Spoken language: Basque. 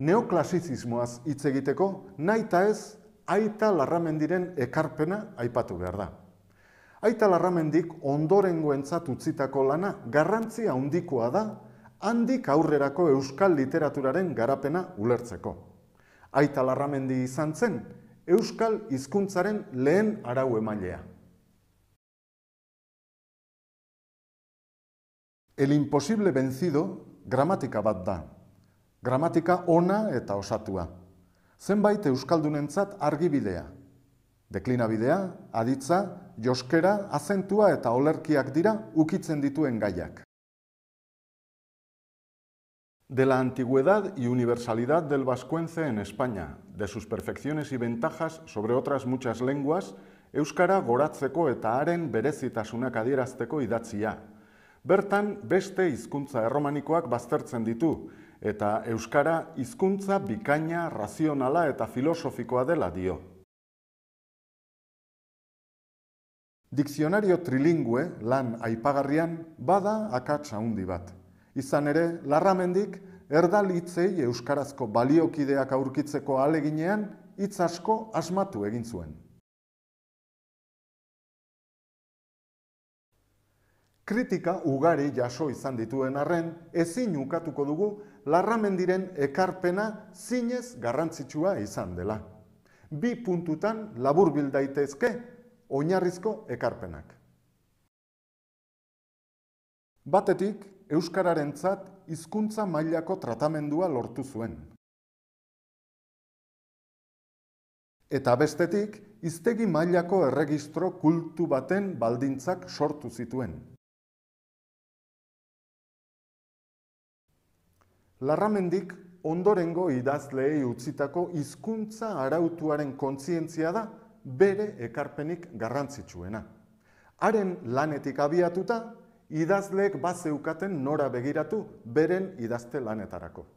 Neoklasizismoaz hitz egiteko, naita ez aita larramendiren ekarpena aipatu behar da. Aita larramendik ondorengoentzat utzitako lana garrantzia handikoa da handik aurrerako euskal literaturaren garapena ulertzeko. Aita larramendi izan zen, euskal hizkuntzaren lehen arau emailea. El imposible vencido gramatika bat da, Gramatika ona eta osatua. Zenbait euskaldunentzat argibidea. Deklinabidea, aditza, joskera, azentua eta olerkiak dira ukitzen dituen gaiak. De la antigüedad y universalidad del vascuence en España, de sus perfecciones y ventajas sobre otras muchas lenguas, euskara goratzeko eta haren berezitasunak adierazteko idatzia. Bertan beste hizkuntza erromanikoak baztertzen ditu eta euskara hizkuntza bikaina, razionala eta filosofikoa dela dio. Dikzionario trilingue lan aipagarrian bada akatsa handi bat. Izan ere, larramendik erdal hitzei euskarazko baliokideak aurkitzeko aleginean hitz asko asmatu egin zuen. Kritika ugari jaso izan dituen arren, ezin ukatuko dugu larramendiren ekarpena zinez garrantzitsua izan dela. Bi puntutan labur bildaitezke oinarrizko ekarpenak. Batetik, Euskararentzat hizkuntza mailako tratamendua lortu zuen. Eta bestetik, iztegi mailako erregistro kultu baten baldintzak sortu zituen. Larramendik ondorengo idazleei utzitako hizkuntza arautuaren kontzientzia da bere ekarpenik garrantzitsuena. Haren lanetik abiatuta idazleek bazeukaten nora begiratu beren idazte lanetarako.